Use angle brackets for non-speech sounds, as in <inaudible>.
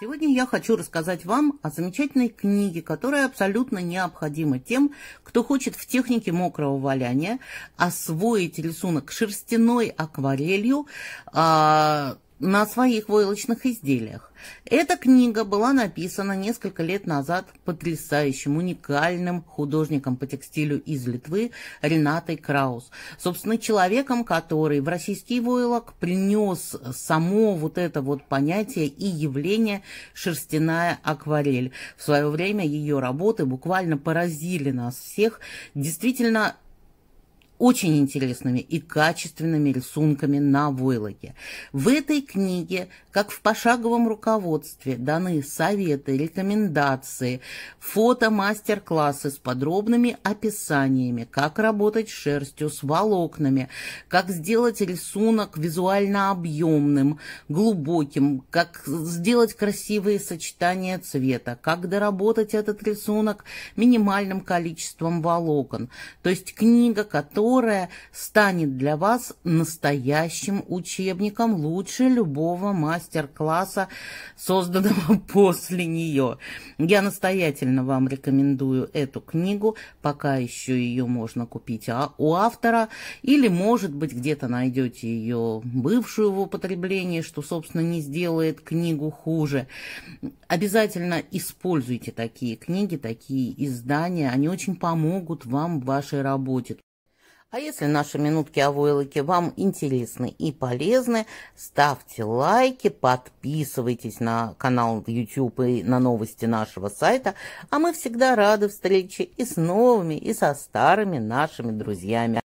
Сегодня я хочу рассказать вам о замечательной книге, которая абсолютно необходима тем, кто хочет в технике мокрого валяния освоить рисунок шерстяной акварелью, а на своих войлочных изделиях. Эта книга была написана несколько лет назад потрясающим, уникальным художником по текстилю из Литвы Ренатой Краус. Собственно, человеком, который в российский войлок принес само вот это вот понятие и явление шерстяная акварель. В свое время ее работы буквально поразили нас всех. Действительно, очень интересными и качественными рисунками на войлоке. В этой книге, как в пошаговом руководстве, даны советы, рекомендации, фото-мастер-классы с подробными описаниями, как работать с шерстью, с волокнами, как сделать рисунок визуально объемным, глубоким, как сделать красивые сочетания цвета, как доработать этот рисунок минимальным количеством волокон. То есть книга, которая которая станет для вас настоящим учебником лучше любого мастер-класса, созданного <laughs> после нее. Я настоятельно вам рекомендую эту книгу, пока еще ее можно купить а, у автора, или, может быть, где-то найдете ее бывшую в употреблении, что, собственно, не сделает книгу хуже. Обязательно используйте такие книги, такие издания, они очень помогут вам в вашей работе. А если наши минутки о войлоке вам интересны и полезны, ставьте лайки, подписывайтесь на канал YouTube и на новости нашего сайта, а мы всегда рады встрече и с новыми, и со старыми нашими друзьями.